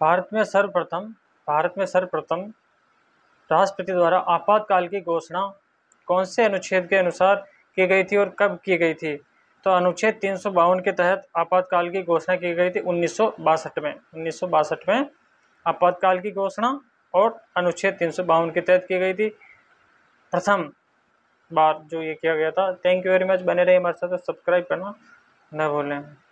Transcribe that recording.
भारत में सर्वप्रथम भारत में सर्वप्रथम राष्ट्रपति द्वारा आपातकाल की घोषणा कौन से अनुच्छेद के अनुसार की गई थी और कब की गई थी तो अनुच्छेद तीन के तहत आपातकाल की घोषणा की गई थी उन्नीस में उन्नीस में आपातकाल की घोषणा और अनुच्छेद तीन के तहत की गई थी प्रथम बार जो ये किया गया था थैंक यू वेरी मच बने रहे हमारे साथ सब्सक्राइब करना न भूलें